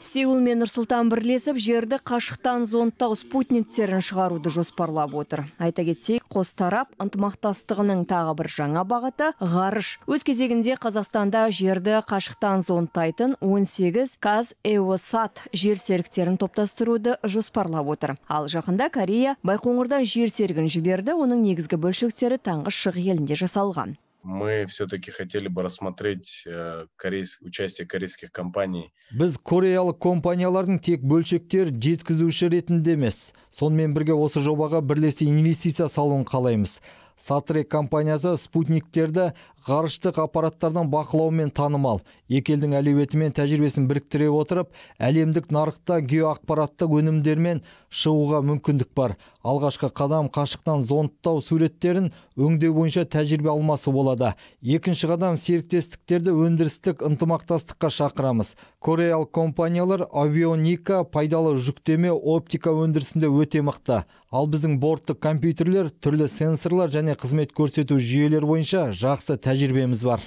сеул мен нұрсұлтан бірлесіп жерді қашықтан зондтау спутниктерін шығаруды жоспарлап отыр айта кетсек қос тарап ынтымақтастығының тағы бір жаңа бағыты ғарыш өз кезегінде қазақстанда жерді қашықтан зондтайтын 18 каз эосат жер серіктерін топтастыруды жоспарлап отыр ал жақында корея байқоңырдан жер серігін жіберді оның негізгі бөлшектері таңғы шығы елінде жасалған мы все-таки хотели бы рассмотреть э, корейс, участие корейских компаний. Біз кореялық компаниялардың тек бөлшектер жеткізуші ретінде емес, сонымен бірге осы жобаға бірлесе инвестиция салуын қалаймыз. Сатрек компаниясы спутниктерді ғарыштық аппараттардан бақылаумен танымал. Екелдің әлеуеті мен тәжірибесін біріктіре отырып, әлемдік нарықта геоақпараттық өнімдермен шығуға мүмкіндік бар алғашқы қадам қашықтан зондтау суреттерін өңдеу бойынша тәжірибе алмасу болады екінші қадам серіктестіктерді өндірістік ынтымақтастыққа шақырамыз кореялық компаниялар авионика пайдалы жүктеме оптика өндірісінде өте мықты ал біздің борттық компьютерлер түрлі сенсорлар және қызмет көрсету жүйелері бойынша жақсы тәжірибеміз бар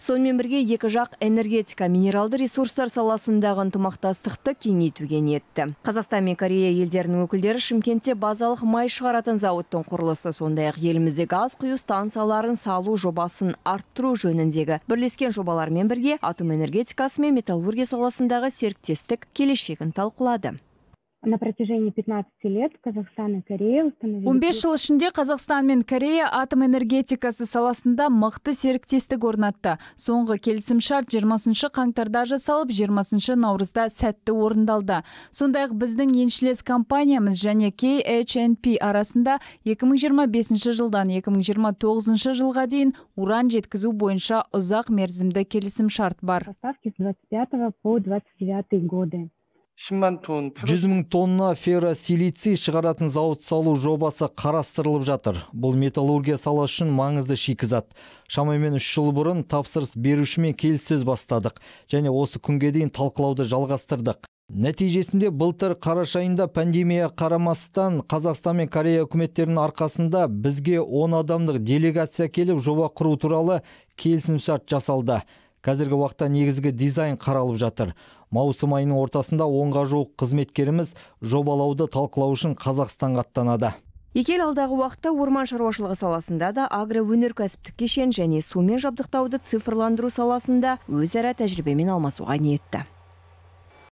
сонымен бірге екі жақ энергетика минералды ресурстар саласындағы ынтымақтастықты кеңейтуге ниетті қазақстан мен корея елдерінің өкілдері шымкентте базалық май шығаратын зауыттың құрылысы сондай ақ елімізде газ құю станцияларын салу жобасын арттыру жөніндегі бірлескен жобалармен бірге атом энергетикасы мен металлургия саласындағы серіктестік келешегін талқылады на протяжении 15 лет Казахстан и жыл ішінде Қазақстан мен Корея атом энергетикасы саласында мықты серіктестік орнатты. Соңғы келісімшарт 20 қаңтарда жасалып, 20 наурызда сәтті орындалды. Сондайық біздің еншілес компаниямыз және KHNP арасында 2025 жылдан 2029 жылға дейін уран жеткізу бойынша ұзақ мерзімді келісім шарт бар. Поставки с 25 по 29 годы жүз мың тонна ферросилиций шығаратын зауыт салу жобасы қарастырылып жатыр бұл металлургия саласы үшін маңызды шикізат шамамен үш жыл бұрын тапсырыс берушімен келіссөз бастадық және осы күнге дейін талқылауды жалғастырдық нәтижесінде былтыр қараша айында пандемия қарамастан қазақстан мен корея үкіметтерінің арқасында бізге он адамдық делегация келіп жоба құру туралы келісімшарт жасалды қазіргі уақытта негізгі дизайн қаралып жатыр маусым айының ортасында онға жуық қызметкеріміз жобалауды талқылау үшін қазақстанға аттанады екі алдағы уақытта орман шаруашылығы саласында да агроөнеркәсіптік кешен және сумен жабдықтауды цифрландыру саласында өзара тәжірибемен алмасуға ниетті